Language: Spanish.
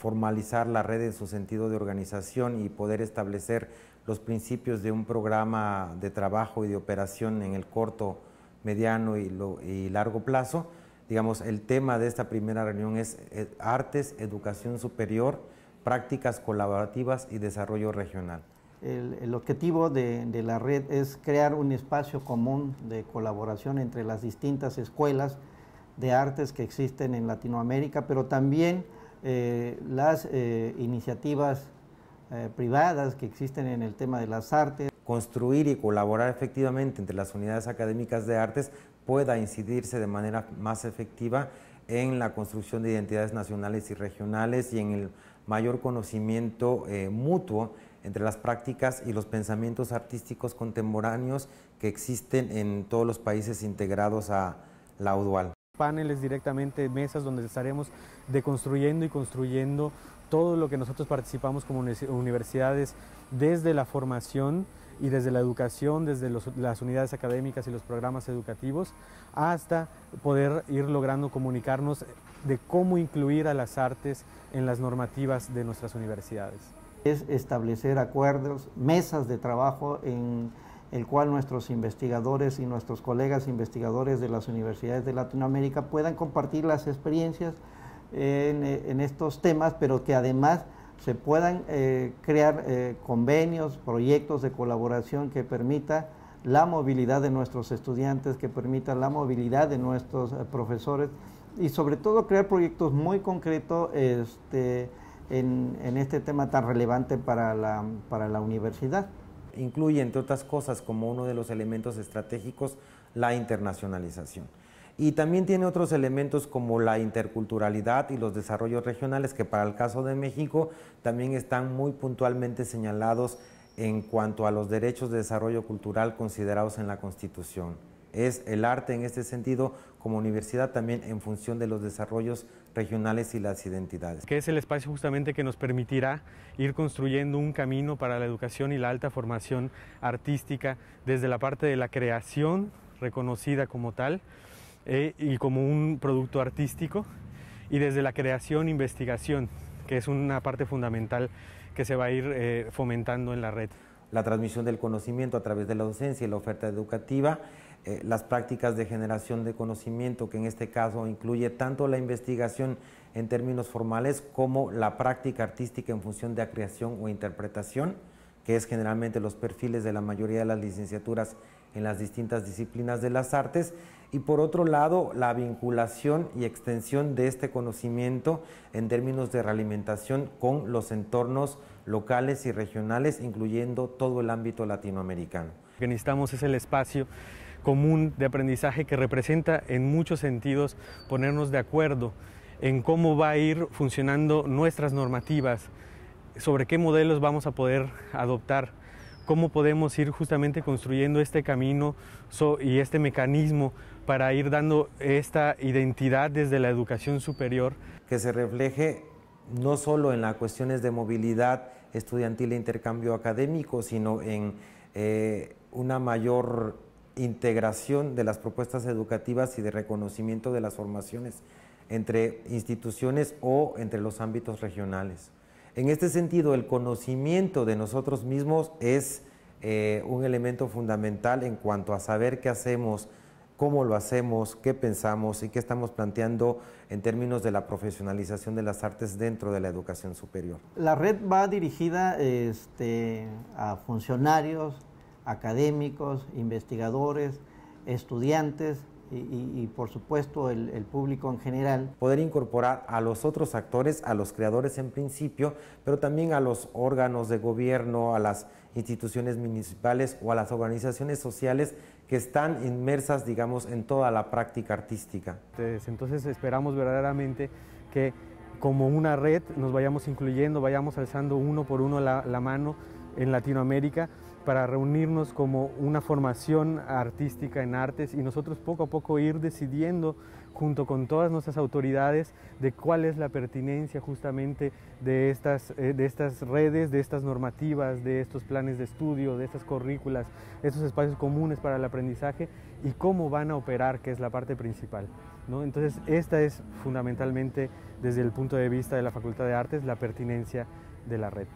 formalizar la red en su sentido de organización y poder establecer los principios de un programa de trabajo y de operación en el corto, mediano y, largo plazo. Digamos, el tema de esta primera reunión es eh, artes, educación superior, prácticas colaborativas y desarrollo regional. El, objetivo de la red es crear un espacio común de colaboración entre las distintas escuelas de artes que existen en Latinoamérica, pero también eh, las eh, iniciativas eh, privadas que existen en el tema de las artes. Construir y colaborar efectivamente entre las unidades académicas de artes pueda incidirse de manera más efectiva en la construcción de identidades nacionales y regionales y en el mayor conocimiento mutuo entre las prácticas y los pensamientos artísticos contemporáneos que existen en todos los países integrados a la UDUAL paneles directamente, mesas donde estaremos deconstruyendo y construyendo todo lo que nosotros participamos como universidades desde la formación y desde la educación, desde las unidades académicas y los programas educativos, hasta poder ir logrando comunicarnos de cómo incluir a las artes en las normativas de nuestras universidades. Es establecer acuerdos, mesas de trabajo en el cual nuestros investigadores y nuestros colegas investigadores de las universidades de Latinoamérica puedan compartir las experiencias eh, eh, en, estos temas, pero que además se puedan eh, crear convenios, proyectos de colaboración que permita la movilidad de nuestros estudiantes, que permita la movilidad de nuestros profesores y sobre todo crear proyectos muy concretos este, en, este tema tan relevante para la universidad. Incluye, entre otras cosas, como uno de los elementos estratégicos, la internacionalización. Y también tiene otros elementos como la interculturalidad y los desarrollos regionales, que para el caso de México también están muy puntualmente señalados en cuanto a los derechos de desarrollo cultural considerados en la Constitución es el arte en este sentido como universidad también en función de los desarrollos regionales y las identidades. Que es el espacio justamente que nos permitirá ir construyendo un camino para la educación y la alta formación artística desde la parte de la creación reconocida como tal eh, y como un producto artístico y desde la creación investigación que es una parte fundamental que se va a ir eh, fomentando en la red la transmisión del conocimiento a través de la docencia y la oferta educativa, eh, las prácticas de generación de conocimiento, que en este caso incluye tanto la investigación en términos formales como la práctica artística en función de creación o interpretación, que es generalmente los perfiles de la mayoría de las licenciaturas en las distintas disciplinas de las artes, y por otro lado la vinculación y extensión de este conocimiento en términos de realimentación con los entornos locales y regionales, incluyendo todo el ámbito latinoamericano. Lo que necesitamos es el espacio común de aprendizaje que representa en muchos sentidos ponernos de acuerdo en cómo va a ir funcionando nuestras normativas, sobre qué modelos vamos a poder adoptar, cómo podemos ir justamente construyendo este camino y este mecanismo para ir dando esta identidad desde la educación superior. Que se refleje no solo en las cuestiones de movilidad estudiantil e intercambio académico, sino en eh, una mayor integración de las propuestas educativas y de reconocimiento de las formaciones entre instituciones o entre los ámbitos regionales. En este sentido, el conocimiento de nosotros mismos es eh, un elemento fundamental en cuanto a saber qué hacemos, cómo lo hacemos, qué pensamos y qué estamos planteando en términos de la profesionalización de las artes dentro de la educación superior. La red va dirigida este, a funcionarios, académicos, investigadores, estudiantes y, por supuesto el, público en general. Poder incorporar a los otros actores, a los creadores en principio, pero también a los órganos de gobierno, a las instituciones municipales o a las organizaciones sociales que están inmersas, digamos, en toda la práctica artística. Entonces, esperamos verdaderamente que como una red nos vayamos incluyendo, vayamos alzando uno por uno la mano en Latinoamérica para reunirnos como una formación artística en artes y nosotros poco a poco ir decidiendo junto con todas nuestras autoridades de cuál es la pertinencia justamente de estas, eh, de estas redes, de estas normativas, de estos planes de estudio, de estas currículas, estos espacios comunes para el aprendizaje y cómo van a operar, que es la parte principal. ¿no? Entonces, esta es fundamentalmente, desde el punto de vista de la Facultad de Artes, la pertinencia de la red.